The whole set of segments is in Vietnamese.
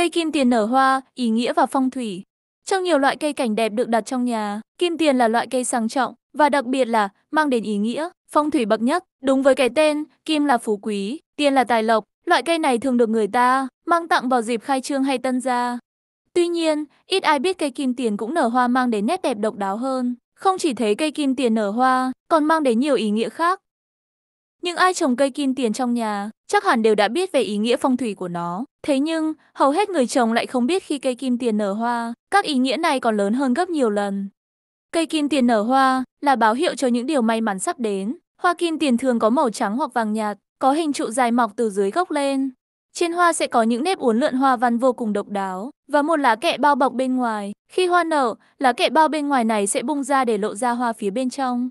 Cây kim tiền nở hoa, ý nghĩa và phong thủy. Trong nhiều loại cây cảnh đẹp được đặt trong nhà, kim tiền là loại cây sang trọng và đặc biệt là mang đến ý nghĩa, phong thủy bậc nhất. Đúng với cái tên, kim là phú quý, tiền là tài lộc. Loại cây này thường được người ta mang tặng vào dịp khai trương hay tân gia. Tuy nhiên, ít ai biết cây kim tiền cũng nở hoa mang đến nét đẹp độc đáo hơn. Không chỉ thế cây kim tiền nở hoa, còn mang đến nhiều ý nghĩa khác. Nhưng ai trồng cây kim tiền trong nhà, chắc hẳn đều đã biết về ý nghĩa phong thủy của nó. Thế nhưng, hầu hết người trồng lại không biết khi cây kim tiền nở hoa, các ý nghĩa này còn lớn hơn gấp nhiều lần. Cây kim tiền nở hoa là báo hiệu cho những điều may mắn sắp đến. Hoa kim tiền thường có màu trắng hoặc vàng nhạt, có hình trụ dài mọc từ dưới gốc lên. Trên hoa sẽ có những nếp uốn lượn hoa văn vô cùng độc đáo và một lá kệ bao bọc bên ngoài. Khi hoa nở, lá kệ bao bên ngoài này sẽ bung ra để lộ ra hoa phía bên trong.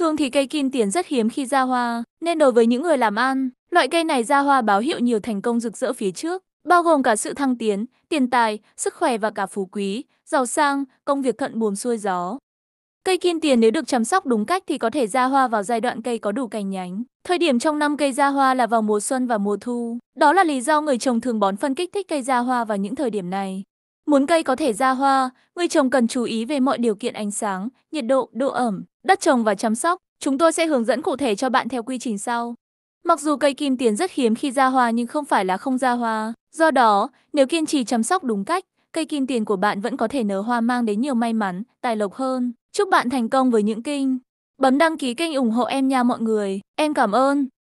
Thường thì cây kim tiền rất hiếm khi ra hoa, nên đối với những người làm ăn, loại cây này ra hoa báo hiệu nhiều thành công rực rỡ phía trước, bao gồm cả sự thăng tiến, tiền tài, sức khỏe và cả phú quý, giàu sang, công việc thuận buồm xuôi gió. Cây kim tiền nếu được chăm sóc đúng cách thì có thể ra hoa vào giai đoạn cây có đủ cành nhánh. Thời điểm trong năm cây ra hoa là vào mùa xuân và mùa thu. Đó là lý do người trồng thường bón phân kích thích cây ra hoa vào những thời điểm này. Muốn cây có thể ra hoa, người trồng cần chú ý về mọi điều kiện ánh sáng, nhiệt độ, độ ẩm, đất trồng và chăm sóc. Chúng tôi sẽ hướng dẫn cụ thể cho bạn theo quy trình sau. Mặc dù cây kim tiền rất hiếm khi ra hoa nhưng không phải là không ra hoa. Do đó, nếu kiên trì chăm sóc đúng cách, cây kim tiền của bạn vẫn có thể nở hoa mang đến nhiều may mắn, tài lộc hơn. Chúc bạn thành công với những kinh. Bấm đăng ký kênh ủng hộ em nha mọi người. Em cảm ơn.